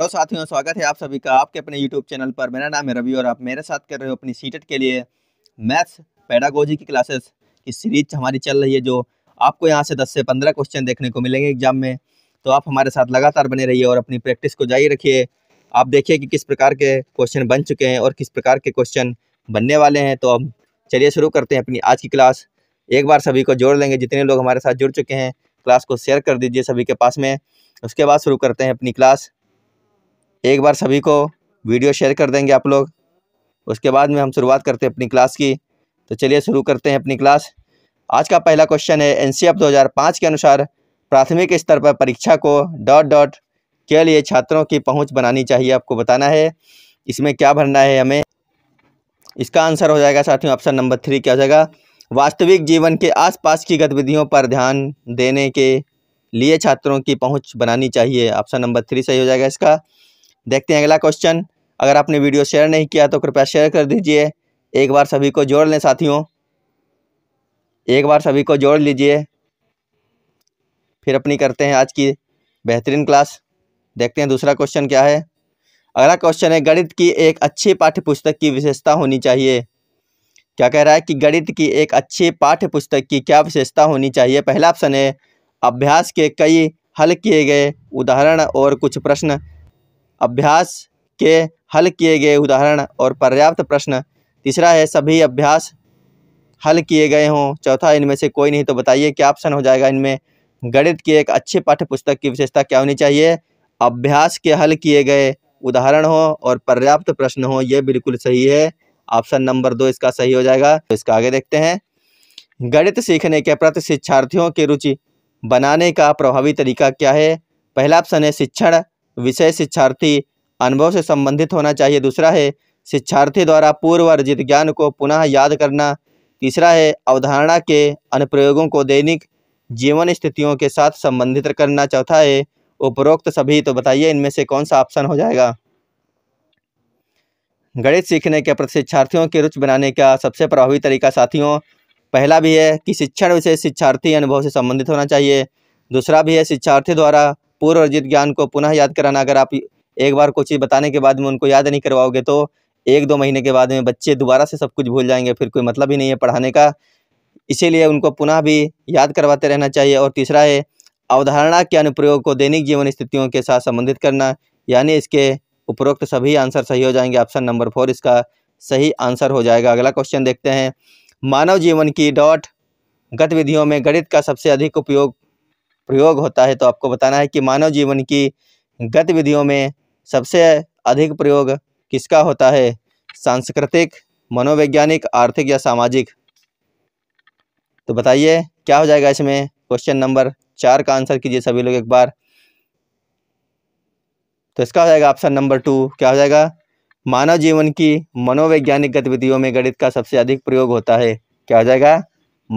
hello साथियों स्वागत है आप सभी का आपके अपने यूट्यूब चैनल पर मेरा नाम है रवि और आप मेरे साथ कर रहे हो अपनी सीटेट e के लिए मैथ्स पैडागोजी की क्लासेस की सीरीज हमारी चल रही है जो आपको यहाँ से 10 से 15 क्वेश्चन देखने को मिलेंगे एग्जाम में तो आप हमारे साथ लगातार बने रहिए और अपनी प्रैक्टिस को जारी रखिए आप देखिए कि किस प्रकार के क्वेश्चन बन चुके हैं और किस प्रकार के क्वेश्चन बनने वाले हैं तो अब चलिए शुरू करते हैं अपनी आज की क्लास एक बार सभी को जोड़ लेंगे जितने लोग हमारे साथ जुड़ चुके हैं क्लास को शेयर कर दीजिए सभी के पास में उसके बाद शुरू करते हैं अपनी क्लास एक बार सभी को वीडियो शेयर कर देंगे आप लोग उसके बाद में हम शुरुआत करते हैं अपनी क्लास की तो चलिए शुरू करते हैं अपनी क्लास आज का पहला क्वेश्चन है एन सी 2005 के अनुसार प्राथमिक स्तर पर परीक्षा को डॉट डॉट के लिए छात्रों की पहुंच बनानी चाहिए आपको बताना है इसमें क्या भरना है हमें इसका आंसर हो जाएगा साथियों ऑप्शन नंबर थ्री क्या हो जाएगा वास्तविक जीवन के आसपास की गतिविधियों पर ध्यान देने के लिए छात्रों की पहुंच बनानी चाहिए ऑप्शन नंबर थ्री सही हो जाएगा इसका देखते हैं अगला क्वेश्चन अगर आपने वीडियो शेयर नहीं किया तो कृपया शेयर कर दीजिए एक बार सभी को जोड़ लें साथियों एक बार सभी को जोड़ लीजिए फिर अपनी करते हैं आज की बेहतरीन क्लास देखते हैं दूसरा क्वेश्चन क्या है अगला क्वेश्चन है गणित की एक अच्छी पुस्तक की विशेषता होनी चाहिए क्या कह रहा है कि गणित की एक अच्छी पुस्तक की क्या विशेषता होनी चाहिए पहला ऑप्शन है अभ्यास के कई हल किए गए उदाहरण और कुछ प्रश्न अभ्यास के हल किए गए उदाहरण और पर्याप्त प्रश्न तीसरा है सभी अभ्यास हल किए गए हों चौथा इनमें से कोई नहीं तो बताइए क्या ऑप्शन हो जाएगा इनमें गणित की एक अच्छे पाठ्य पुस्तक की विशेषता क्या होनी चाहिए अभ्यास के हल किए गए उदाहरण हो और पर्याप्त प्रश्न हो ये बिल्कुल सही है ऑप्शन नंबर दो इसका सही हो जाएगा तो इसका आगे देखते हैं गणित सीखने के प्रति शिक्षार्थियों की रुचि बनाने का प्रभावी तरीका क्या है पहला ऑप्शन है शिक्षण विषय शिक्षार्थी अनुभव से संबंधित होना चाहिए दूसरा है शिक्षार्थी द्वारा पूर्व अर्जित ज्ञान को पुनः याद करना तीसरा है अवधारणा के अनुप्रयोगों को दैनिक जीवन स्थितियों के साथ संबंधित करना चौथा है उपरोक्त सभी तो बताइए इनमें से कौन सा ऑप्शन हो जाएगा गणित सीखने के प्रति शिक्षार्थियों की रुचि बनाने का सबसे प्रभावी तरीका साथियों पहला भी है कि शिक्षण विषय शिक्षार्थी अनुभव से संबंधित होना चाहिए दूसरा भी है शिक्षार्थी द्वारा पूर्व अर्जित ज्ञान को पुनः याद कराना अगर आप एक बार कोई चीज़ बताने के बाद में उनको याद नहीं करवाओगे तो एक दो महीने के बाद में बच्चे दोबारा से सब कुछ भूल जाएंगे फिर कोई मतलब ही नहीं है पढ़ाने का इसीलिए उनको पुनः भी याद करवाते रहना चाहिए और तीसरा है अवधारणा के अनुप्रयोग को दैनिक जीवन स्थितियों के साथ संबंधित करना यानी इसके उपरोक्त सभी आंसर सही हो जाएंगे ऑप्शन नंबर फोर इसका सही आंसर हो जाएगा अगला क्वेश्चन देखते हैं मानव जीवन की डॉट गतिविधियों में गणित का सबसे अधिक उपयोग प्रयोग होता है तो आपको बताना है कि मानव जीवन की गतिविधियों में सबसे अधिक प्रयोग किसका होता है सांस्कृतिक मनोवैज्ञानिक आर्थिक या सामाजिक तो बताइए क्या हो जाएगा इसमें क्वेश्चन नंबर चार का आंसर कीजिए सभी लोग एक बार तो इसका हो जाएगा ऑप्शन नंबर टू क्या हो जाएगा मानव जीवन की मनोवैज्ञानिक गतिविधियों में गणित का सबसे अधिक प्रयोग होता है क्या हो जाएगा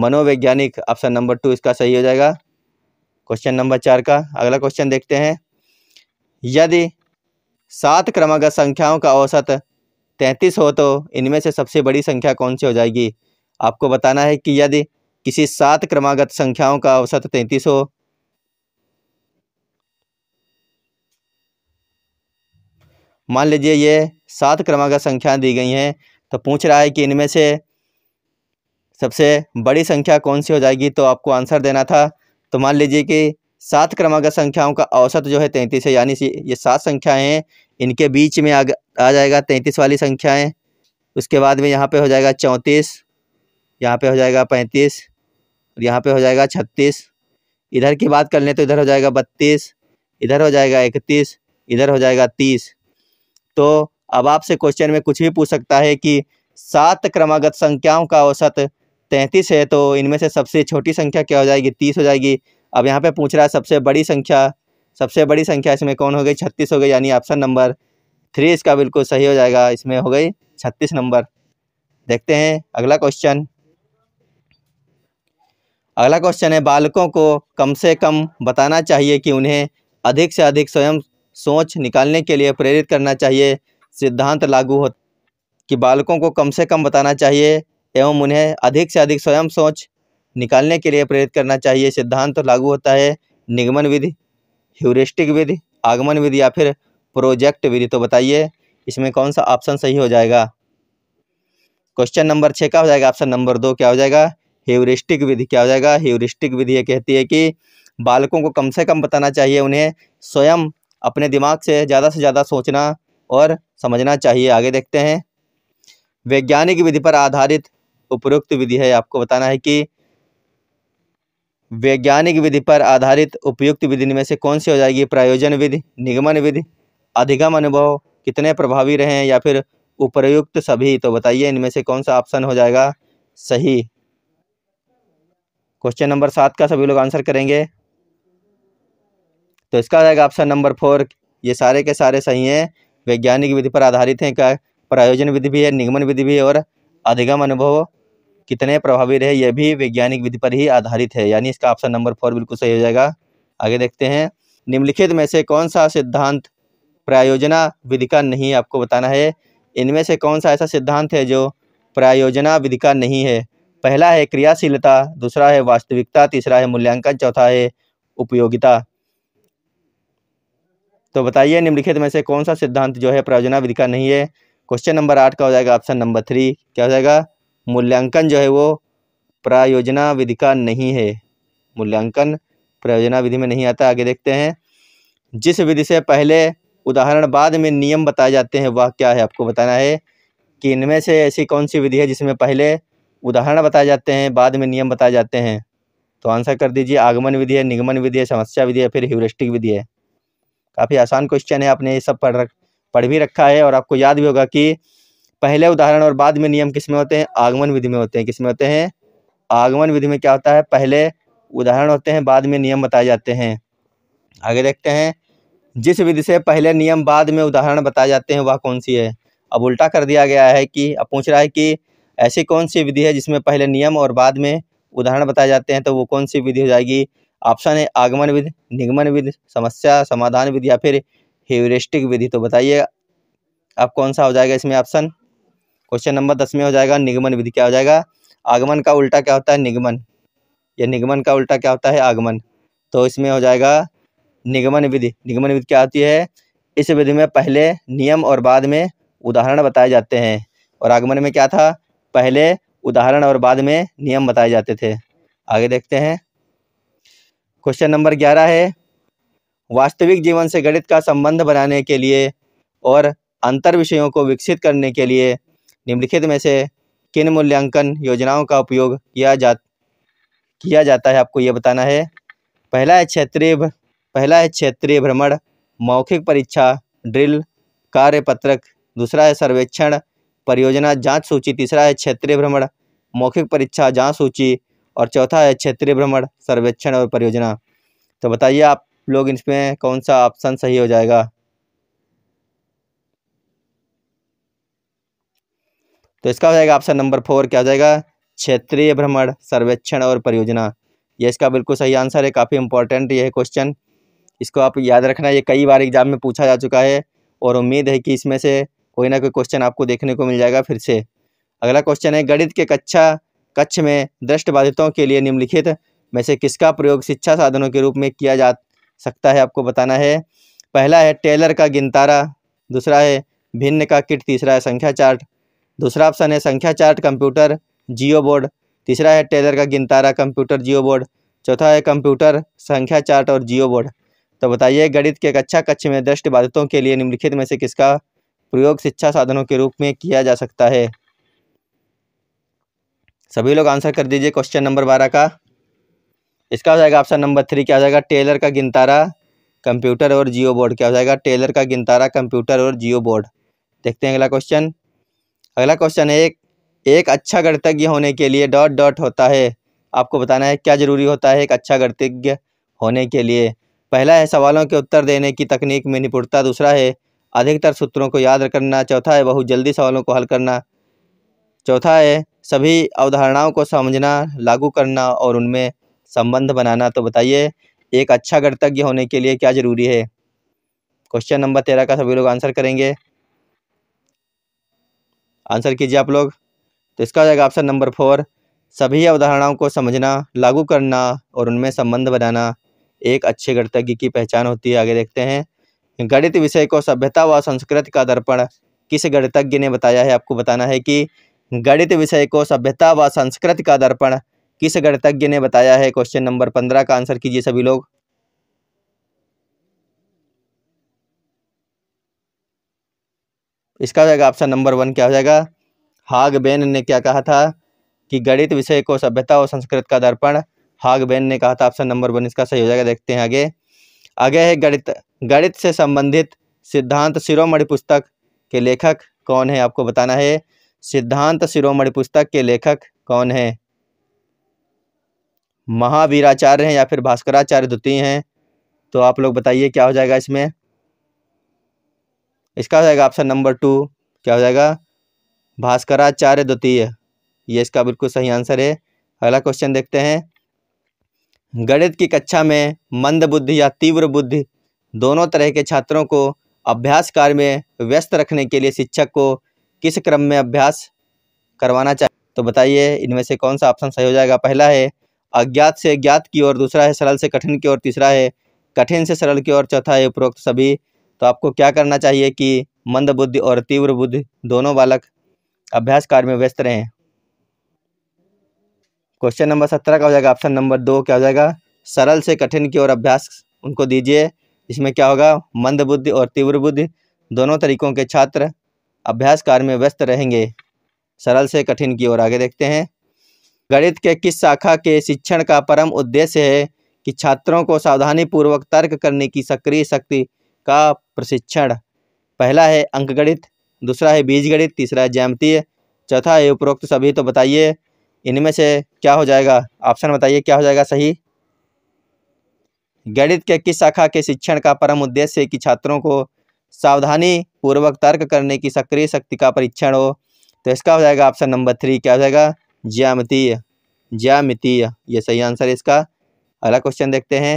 मनोवैज्ञानिक ऑप्शन नंबर टू इसका सही हो जाएगा क्वेश्चन नंबर चार का अगला क्वेश्चन देखते हैं यदि सात क्रमागत संख्याओं का औसत तैंतीस हो तो इनमें से सबसे बड़ी संख्या कौन सी हो जाएगी आपको बताना है कि यदि किसी सात क्रमागत संख्याओं का औसत तैंतीस हो मान लीजिए ये सात क्रमागत संख्याएं दी गई हैं तो पूछ रहा है कि इनमें से सबसे बड़ी संख्या कौन सी हो जाएगी तो आपको आंसर देना था तो मान लीजिए कि सात क्रमांक संख्याओं का औसत जो है तैंतीस है यानी ये सात संख्याएं हैं इनके बीच में आ, आ जाएगा तैंतीस वाली संख्याएं उसके बाद में यहाँ पे हो जाएगा चौंतीस यहाँ पे हो जाएगा पैंतीस और यहाँ पे हो जाएगा छत्तीस इधर की बात कर लें तो इधर हो जाएगा बत्तीस इधर हो जाएगा इकतीस इधर हो जाएगा तीस तो अब आपसे क्वेश्चन में कुछ भी पूछ सकता है कि सात क्रमागत संख्याओं का औसत तैंतीस है तो इनमें से सबसे छोटी संख्या क्या हो जाएगी तीस हो जाएगी अब यहाँ पे पूछ रहा है सबसे बड़ी संख्या सबसे बड़ी संख्या इसमें कौन हो गई छत्तीस हो गई यानी ऑप्शन नंबर थ्री इसका बिल्कुल सही हो जाएगा इसमें हो गई छत्तीस नंबर देखते हैं अगला क्वेश्चन अगला क्वेश्चन है बालकों को कम से कम बताना चाहिए कि उन्हें अधिक से अधिक स्वयं सोच निकालने के लिए प्रेरित करना चाहिए सिद्धांत लागू हो कि बालकों को कम से कम बताना चाहिए एवं उन्हें अधिक से अधिक स्वयं सोच निकालने के लिए प्रेरित करना चाहिए सिद्धांत तो लागू होता है निगमन विधि ह्यूरिस्टिक विधि आगमन विधि या फिर प्रोजेक्ट विधि तो बताइए इसमें कौन सा ऑप्शन सही हो जाएगा क्वेश्चन नंबर छः का हो जाएगा ऑप्शन नंबर दो क्या हो जाएगा ह्यूरिस्टिक विधि क्या हो जाएगा ह्यूरिस्टिक विधि ये कहती है कि बालकों को कम से कम बताना चाहिए उन्हें स्वयं अपने दिमाग से ज़्यादा से ज़्यादा सोचना और समझना चाहिए आगे देखते हैं वैज्ञानिक विधि पर आधारित उपरोक्त विधि है आपको बताना है कि वैज्ञानिक विधि पर आधारित उपयुक्त विधि में से कौन सी हो जाएगी प्रायोजन विधि निगमन विधि अधिगम अनुभव कितने प्रभावी रहे हैं या फिर उपयुक्त सभी तो बताइए इनमें से कौन सा ऑप्शन हो जाएगा सही क्वेश्चन नंबर सात का सभी लोग आंसर करेंगे तो इसका जाएगा ऑप्शन नंबर फोर ये सारे के सारे सही हैं वैज्ञानिक विधि पर आधारित हैं क्या प्रायोजन विधि भी है निगमन विधि भी है और अधिगम अनुभव कितने प्रभावी रहे यह भी वैज्ञानिक विधि पर ही आधारित है यानी इसका ऑप्शन नंबर फोर बिल्कुल सही हो जाएगा आगे देखते हैं निम्नलिखित में से कौन सा सिद्धांत प्रायोजना विधि का नहीं आपको बताना है इनमें से कौन सा ऐसा सिद्धांत है जो प्रायोजना विधि का नहीं है पहला है क्रियाशीलता दूसरा है वास्तविकता तीसरा है मूल्यांकन चौथा है उपयोगिता तो बताइए निम्नलिखित में से कौन सा सिद्धांत जो है प्रायोजना विधि का नहीं है क्वेश्चन नंबर आठ का हो जाएगा ऑप्शन नंबर थ्री क्या हो जाएगा मूल्यांकन जो है वो प्रायोजना विधि का नहीं है मूल्यांकन प्रायोजना विधि में नहीं आता आगे देखते हैं जिस विधि से पहले उदाहरण बाद में नियम बताए जाते हैं वह क्या है आपको बताना है कि इनमें से ऐसी कौन सी विधि है जिसमें पहले उदाहरण बताए जाते हैं बाद में नियम बताए जाते हैं तो आंसर कर दीजिए आगमन विधि है निगमन विधि है समस्या विधि है फिर ह्यूरिस्टिक विधि है काफ़ी आसान क्वेश्चन है आपने ये सब पढ़ रख पढ़ भी रखा है और आपको याद भी होगा कि पहले उदाहरण और बाद में नियम किसमें होते हैं आगमन विधि में होते हैं किसमें होते हैं आगमन विधि में क्या होता है पहले उदाहरण होते हैं बाद में नियम बताए जाते हैं आगे देखते हैं जिस विधि से पहले नियम बाद में उदाहरण बताए जाते हैं वह कौन सी है अब उल्टा कर दिया गया है कि अब पूछ रहा है कि ऐसी कौन सी विधि है जिसमें पहले नियम और बाद में उदाहरण बताए जाते हैं तो वो कौन सी विधि हो जाएगी ऑप्शन है आगमन विधि निगमन विधि समस्या समाधान विधि या फिर हेवरिस्टिक विधि तो बताइए आप कौन सा हो जाएगा इसमें ऑप्शन क्वेश्चन नंबर दस में हो जाएगा निगमन विधि क्या हो जाएगा आगमन का उल्टा क्या होता है निगमन या निगमन का उल्टा क्या होता है आगमन तो इसमें हो जाएगा निगमन विधि निगमन विधि क्या होती है इस विधि में पहले नियम और बाद में उदाहरण बताए जाते हैं और आगमन में क्या था पहले उदाहरण और बाद में नियम बताए जाते थे आगे देखते हैं क्वेश्चन नंबर ग्यारह है वास्तविक जीवन से गणित का संबंध बनाने के लिए और अंतर विषयों को विकसित करने के लिए निम्नलिखित में से किन मूल्यांकन योजनाओं का उपयोग किया जा किया जाता है आपको ये बताना है पहला है क्षेत्रीय पहला है क्षेत्रीय भ्रमण मौखिक परीक्षा ड्रिल कार्यपत्रक दूसरा है सर्वेक्षण परियोजना जांच सूची तीसरा है क्षेत्रीय भ्रमण मौखिक परीक्षा जांच सूची और चौथा है क्षेत्रीय भ्रमण सर्वेक्षण और परियोजना तो बताइए आप लोग इसमें कौन सा ऑप्शन सही हो जाएगा तो इसका हो जाएगा ऑप्शन नंबर फोर क्या हो जाएगा क्षेत्रीय भ्रमण सर्वेक्षण और परियोजना ये इसका बिल्कुल सही आंसर है काफ़ी इंपॉर्टेंट ये क्वेश्चन इसको आप याद रखना ये कई बार एग्जाम में पूछा जा चुका है और उम्मीद है कि इसमें से कोई ना कोई क्वेश्चन आपको देखने को मिल जाएगा फिर से अगला क्वेश्चन है गणित के कक्षा कक्ष में दृष्टिबाधितों के लिए निम्नलिखित में से किसका प्रयोग शिक्षा साधनों के रूप में किया जा सकता है आपको बताना है पहला है टेलर का गिनतारा दूसरा है भिन्न का किट तीसरा है संख्या चार्ट दूसरा ऑप्शन है संख्या चार्ट कंप्यूटर जियो बोर्ड तीसरा है टेलर का गिनतारा कंप्यूटर जियो बोर्ड चौथा है कंप्यूटर संख्या चार्ट और जियो बोर्ड तो बताइए गणित के कक्षा कक्ष में दृष्टि बाधितों के लिए निम्नलिखित में से किसका प्रयोग शिक्षा साधनों के रूप में किया जा सकता है सभी लोग आंसर कर दीजिए क्वेश्चन नंबर बारह का इसका हो जाएगा ऑप्शन नंबर थ्री क्या हो जाएगा टेलर का गिनतारा कंप्यूटर और जियो बोर्ड क्या हो जाएगा टेलर का गिनतारा कंप्यूटर और जियो बोर्ड देखते हैं अगला क्वेश्चन अगला क्वेश्चन है एक एक अच्छा गणितज्ञ होने के लिए डॉट डॉट होता है आपको बताना है क्या ज़रूरी होता है एक अच्छा गणितज्ञ होने के लिए पहला है सवालों के उत्तर देने की तकनीक में निपुणता दूसरा है अधिकतर सूत्रों को याद करना चौथा है बहुत जल्दी सवालों को हल करना चौथा है सभी अवधारणाओं को समझना लागू करना और उनमें संबंध बनाना तो बताइए एक अच्छा गणतज्ञ होने के लिए क्या ज़रूरी है क्वेश्चन नंबर तेरह का सभी लोग आंसर करेंगे आंसर कीजिए आप लोग तो इसका हो जाएगा ऑप्शन नंबर फोर सभी अवधारणाओं को समझना लागू करना और उनमें संबंध बनाना एक अच्छे गणितज्ञ की पहचान होती है आगे देखते हैं गणित विषय को सभ्यता व संस्कृति का दर्पण किस गणितज्ञ ने बताया है आपको बताना है कि गणित विषय को सभ्यता व संस्कृति का दर्पण किस गणितज्ञ ने बताया है क्वेश्चन नंबर पंद्रह का आंसर कीजिए सभी लोग इसका हो जाएगा ऑप्शन नंबर वन क्या हो जाएगा हागबेन ने क्या कहा था कि गणित विषय को सभ्यता और संस्कृत का दर्पण हागबेन ने कहा था ऑप्शन नंबर वन इसका सही हो जाएगा देखते हैं आगे आगे है गणित गणित से संबंधित सिद्धांत शिरोमणि पुस्तक के लेखक कौन है आपको बताना है सिद्धांत शिरोमणि पुस्तक के लेखक कौन है महावीराचार्य हैं या फिर भास्कराचार्य द्वितीय हैं तो आप लोग बताइए क्या हो जाएगा इसमें इसका हो जाएगा ऑप्शन नंबर टू क्या हो जाएगा भास्कराचार्य द्वितीय ये इसका बिल्कुल सही आंसर है अगला क्वेश्चन देखते हैं गणित की कक्षा में मंद बुद्धि या तीव्र बुद्धि दोनों तरह के छात्रों को अभ्यास कार्य में व्यस्त रखने के लिए शिक्षक को किस क्रम में अभ्यास करवाना चाहिए तो बताइए इनमें से कौन सा ऑप्शन सही हो जाएगा पहला है अज्ञात से ज्ञात की ओर दूसरा है सरल से कठिन की ओर तीसरा है कठिन से सरल की ओर चौथा है उपरोक्त सभी तो आपको क्या करना चाहिए कि मंद बुद्धि और तीव्र बुद्धि दोनों बालक अभ्यास कार्य में व्यस्त रहें क्वेश्चन नंबर सत्रह का हो जाएगा ऑप्शन नंबर दो क्या हो जाएगा सरल से कठिन की ओर अभ्यास उनको दीजिए इसमें क्या होगा मंद बुद्धि और तीव्र बुद्धि दोनों तरीकों के छात्र अभ्यास कार्य में व्यस्त रहेंगे सरल से कठिन की ओर आगे देखते हैं गणित के किस शाखा के शिक्षण का परम उद्देश्य है कि छात्रों को सावधानीपूर्वक तर्क करने की सक्रिय शक्ति का प्रशिक्षण पहला है अंकगणित दूसरा है बीजगणित तीसरा है जैमती चौथा है उपरोक्त सभी तो बताइए इनमें से क्या हो जाएगा ऑप्शन बताइए क्या हो जाएगा सही गणित के किस शाखा के शिक्षण का परम उद्देश्य है कि छात्रों को सावधानी पूर्वक तर्क करने की सक्रिय शक्ति का परीक्षण हो तो इसका हो जाएगा ऑप्शन नंबर थ्री क्या हो जाएगा ज्यामितीय ज्यामितीय ये सही आंसर है इसका अगला क्वेश्चन देखते हैं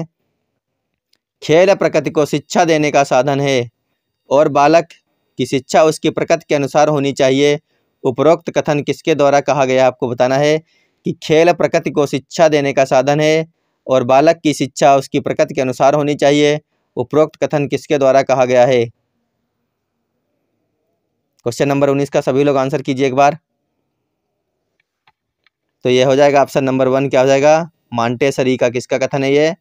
खेल प्रकृति को शिक्षा देने का साधन है और बालक की शिक्षा उसकी प्रकृति के अनुसार होनी चाहिए उपरोक्त कथन किसके द्वारा कहा गया आपको बताना है कि खेल प्रकृति को शिक्षा देने का साधन है और बालक की शिक्षा उसकी प्रकृति के अनुसार होनी चाहिए उपरोक्त कथन किसके द्वारा कहा गया है क्वेश्चन नंबर उन्नीस का सभी लोग आंसर कीजिए एक बार तो यह हो जाएगा ऑप्शन नंबर वन क्या हो जाएगा मांटेसरी का किसका कथन है ये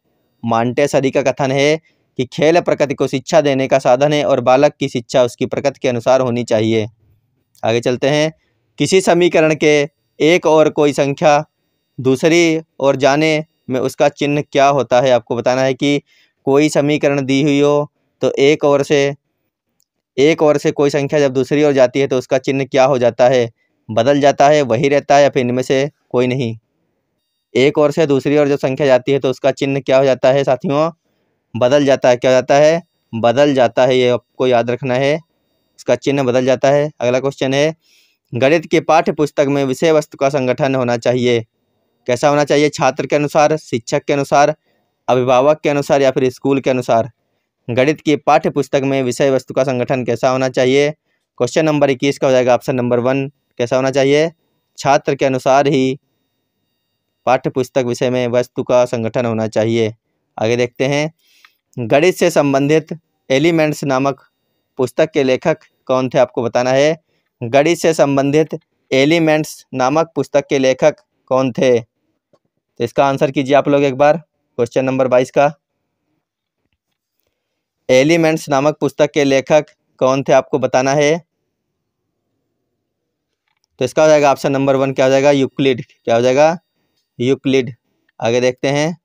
सदी का कथन है कि खेल प्रकृति को शिक्षा देने का साधन है और बालक की शिक्षा उसकी प्रकृति के अनुसार होनी चाहिए आगे चलते हैं किसी समीकरण के एक और कोई संख्या दूसरी और जाने में उसका चिन्ह क्या होता है आपको बताना है कि कोई समीकरण दी हुई हो तो एक और से एक और से कोई संख्या जब दूसरी ओर जाती है तो उसका चिन्ह क्या हो जाता है बदल जाता है वही रहता है या फिर इनमें से कोई नहीं एक और से दूसरी ओर जब संख्या जाती है तो उसका चिन्ह क्या हो जाता है साथियों बदल जाता है क्या हो जाता है बदल जाता है ये आपको याद रखना है इसका चिन्ह बदल जाता है अगला क्वेश्चन है गणित के पाठ्य पुस्तक में विषय वस्तु का संगठन होना चाहिए कैसा होना चाहिए छात्र के अनुसार शिक्षक के अनुसार अभिभावक के अनुसार या फिर स्कूल के अनुसार गणित की पाठ्य पुस्तक में विषय वस्तु का संगठन कैसा होना चाहिए क्वेश्चन नंबर इक्कीस का हो जाएगा ऑप्शन नंबर वन कैसा होना चाहिए छात्र के अनुसार ही पाठ्य पुस्तक विषय में वस्तु का संगठन होना चाहिए आगे देखते हैं गणित से संबंधित एलिमेंट्स नामक पुस्तक के लेखक कौन थे आपको बताना है गणित से संबंधित एलिमेंट्स नामक पुस्तक के लेखक कौन थे तो इसका आंसर कीजिए आप लोग एक बार क्वेश्चन नंबर बाईस का एलिमेंट्स नामक पुस्तक के लेखक कौन थे आपको बताना है तो इसका हो जाएगा ऑप्शन नंबर वन क्या हो जाएगा यूक्लिड क्या हो जाएगा यूक्लिड आगे देखते हैं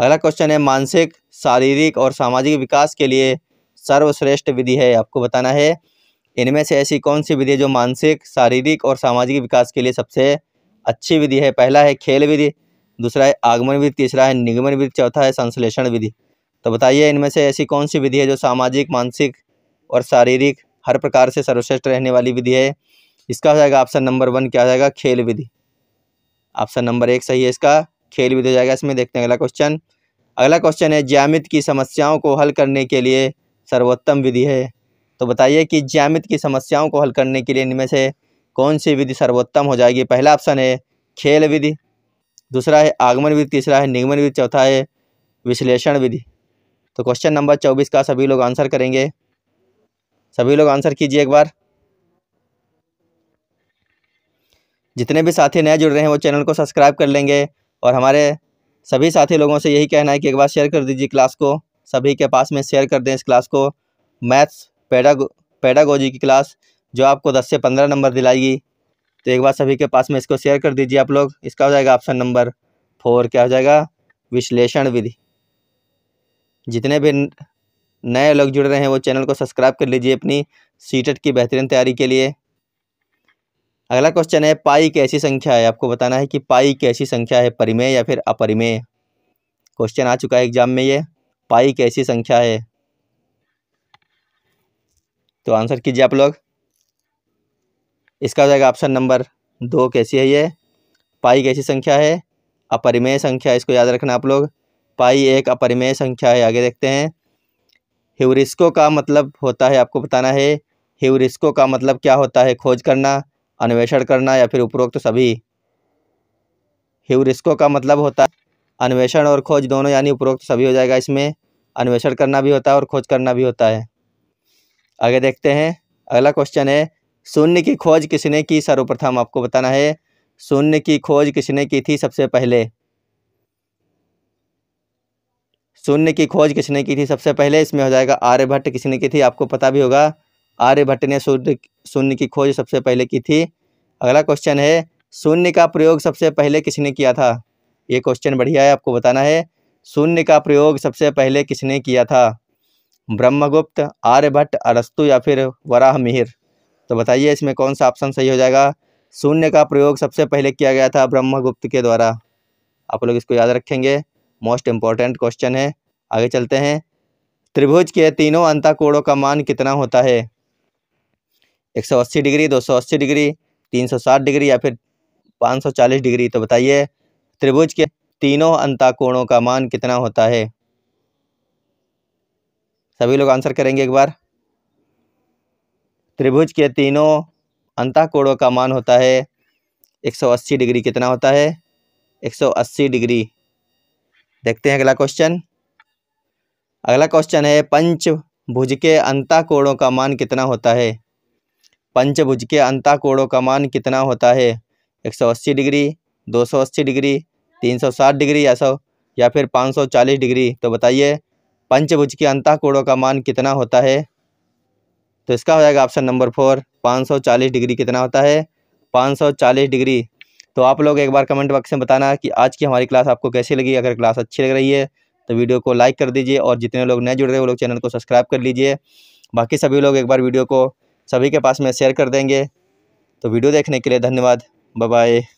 अगला क्वेश्चन है मानसिक शारीरिक और सामाजिक विकास के लिए सर्वश्रेष्ठ विधि है आपको बताना है इनमें से ऐसी कौन सी विधि है जो मानसिक शारीरिक और सामाजिक विकास के लिए सबसे अच्छी विधि है पहला है खेल विधि दूसरा है आगमन विधि तीसरा है निगमन विधि चौथा है संश्लेषण विधि तो बताइए इनमें से ऐसी कौन सी विधि है जो सामाजिक मानसिक और शारीरिक हर प्रकार से सर्वश्रेष्ठ रहने वाली विधि है इसका हो जाएगा ऑप्शन नंबर वन क्या हो जाएगा खेल विधि ऑप्शन नंबर एक सही है इसका खेल भी दे तो जाएगा इसमें देखते हैं अगला क्वेश्चन अगला क्वेश्चन है ज्यामित की समस्याओं को हल करने के लिए सर्वोत्तम विधि है तो बताइए कि ज्यामित की समस्याओं को हल करने के लिए इनमें से कौन सी विधि सर्वोत्तम हो जाएगी पहला ऑप्शन है खेल विधि दूसरा है आगमन विधि तीसरा है निगमन विधि चौथा है विश्लेषण विधि तो क्वेश्चन नंबर चौबीस का सभी लोग आंसर करेंगे सभी लोग आंसर कीजिए एक बार जितने भी साथी नए जुड़ रहे हैं वो चैनल को सब्सक्राइब कर लेंगे और हमारे सभी साथी लोगों से यही कहना है कि एक बार शेयर कर दीजिए क्लास को सभी के पास में शेयर कर दें इस क्लास को मैथ्स पैडा पैडागोजी की क्लास जो आपको दस से पंद्रह नंबर दिलाएगी तो एक बार सभी के पास में इसको शेयर कर दीजिए आप लोग इसका हो जाएगा ऑप्शन नंबर फोर क्या हो जाएगा विश्लेषण विधि जितने भी नए लोग जुड़ रहे हैं वो चैनल को सब्सक्राइब कर लीजिए अपनी सीटेट की बेहतरीन तैयारी के लिए अगला क्वेश्चन है पाई कैसी संख्या है आपको बताना है कि पाई कैसी संख्या है परिमेय या फिर अपरिमेय क्वेश्चन आ चुका है एग्जाम में ये पाई कैसी संख्या है तो आंसर कीजिए आप लोग इसका हो जाएगा ऑप्शन नंबर दो कैसी है ये पाई कैसी संख्या है अपरिमेय संख्या इसको याद रखना आप लोग पाई एक अपरिमेय संख्या है आगे देखते हैं ह्यूरिस्को का मतलब होता है आपको बताना है ह्यूरिस्को का मतलब क्या होता है खोज करना अन्वेषण करना या फिर उपरोक्त सभी ह्यूरिस्को का मतलब होता है अन्वेषण और खोज दोनों यानी उपरोक्त सभी हो जाएगा इसमें अन्वेषण करना भी होता है और खोज करना भी होता है आगे देखते हैं अगला क्वेश्चन है शून्य की खोज किसने की सर्वप्रथम आपको बताना है शून्य की खोज किसने की थी सबसे पहले शून्य की खोज किसने की थी सबसे पहले इसमें हो जाएगा आर्यभट्ट किसने की थी आपको पता भी होगा आर्यभट्ट ने सूर्य शून्य की खोज सबसे पहले की थी अगला क्वेश्चन है शून्य का प्रयोग सबसे पहले किसने किया था ये क्वेश्चन बढ़िया है आपको बताना है शून्य का प्रयोग सबसे पहले किसने किया था ब्रह्मगुप्त आर्यभट्ट अरस्तु या फिर वराह मिहिर तो बताइए इसमें कौन सा ऑप्शन सही हो जाएगा शून्य का प्रयोग सबसे पहले किया गया था ब्रह्मगुप्त के द्वारा आप लोग इसको याद रखेंगे मोस्ट इम्पॉर्टेंट क्वेश्चन है आगे चलते हैं त्रिभुज के तीनों अंताकोड़ों का मान कितना होता है 180 डिग्री 280 डिग्री 360 डिग्री या फिर 540 डिग्री तो बताइए त्रिभुज के तीनों अंताकोणों का मान कितना होता है सभी लोग आंसर करेंगे एक बार त्रिभुज के तीनों अंताकोणों का मान होता है 180 डिग्री कितना होता है 180 डिग्री देखते हैं अगला क्वेश्चन अगला क्वेश्चन है पंच भुज के अंताकोणों का मान कितना होता है पंचभुज के अंताकोणों का मान कितना होता है 180 डिग्री 280 डिग्री 360 डिग्री या सौ या फिर 540 डिग्री तो बताइए पंचभुज के अंताकोड़ों का मान कितना होता है तो इसका हो जाएगा ऑप्शन नंबर फोर 540 डिग्री कितना होता है 540 डिग्री तो आप लोग एक बार कमेंट बॉक्स में बताना कि आज की हमारी क्लास आपको कैसी लगी अगर क्लास अच्छी लग रही है तो वीडियो को लाइक कर दीजिए और जितने लोग नए जुड़ रहे हैं वो लोग चैनल को सब्सक्राइब कर लीजिए बाकी सभी लोग एक बार वीडियो को सभी के पास में शेयर कर देंगे तो वीडियो देखने के लिए धन्यवाद बाय